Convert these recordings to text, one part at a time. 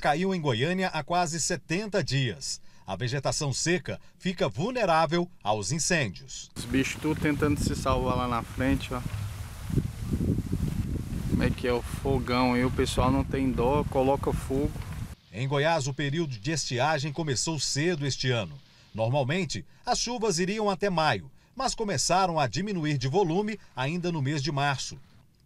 caiu em Goiânia há quase 70 dias. A vegetação seca fica vulnerável aos incêndios. Os bichos tudo tentando se salvar lá na frente, ó. Como é que é o fogão aí? O pessoal não tem dó, coloca fogo. Em Goiás, o período de estiagem começou cedo este ano. Normalmente, as chuvas iriam até maio, mas começaram a diminuir de volume ainda no mês de março.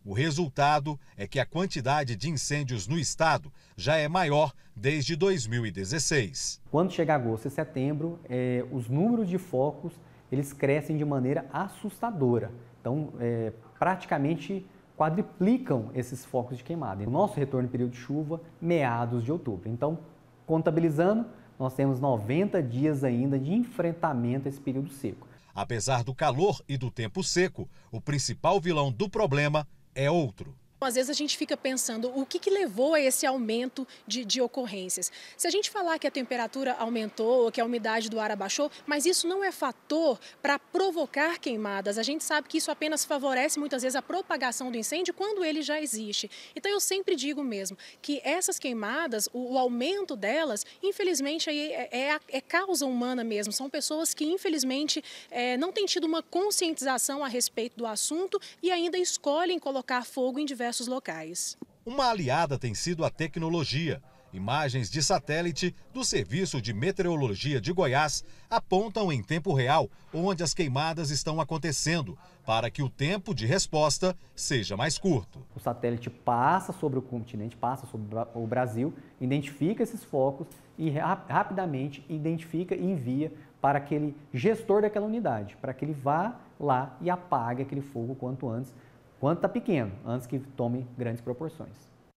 O resultado é que a quantidade de incêndios no estado já é maior desde 2016. Quando chega agosto e setembro, é, os números de focos eles crescem de maneira assustadora. Então, é, praticamente quadriplicam esses focos de queimada. O nosso retorno em período de chuva, meados de outubro. Então, contabilizando, nós temos 90 dias ainda de enfrentamento a esse período seco. Apesar do calor e do tempo seco, o principal vilão do problema é outro. Então, às vezes, a gente fica pensando o que, que levou a esse aumento de, de ocorrências. Se a gente falar que a temperatura aumentou ou que a umidade do ar abaixou, mas isso não é fator para provocar queimadas. A gente sabe que isso apenas favorece muitas vezes a propagação do incêndio quando ele já existe. Então, eu sempre digo mesmo que essas queimadas, o, o aumento delas, infelizmente, aí é, é, é, causa humana mesmo. São pessoas que, infelizmente, é, não têm tido uma conscientização a respeito do assunto e ainda escolhem colocar fogo em diversos diversos locais. Uma aliada tem sido a tecnologia. Imagens de satélite do Serviço de Meteorologia de Goiás apontam em tempo real onde as queimadas estão acontecendo, para que o tempo de resposta seja mais curto. O satélite passa sobre o continente, passa sobre o Brasil, identifica esses focos e rapidamente identifica e envia para aquele gestor daquela unidade, para que ele vá lá e apague aquele fogo quanto antes, quando está pequeno, antes que tome grandes proporções.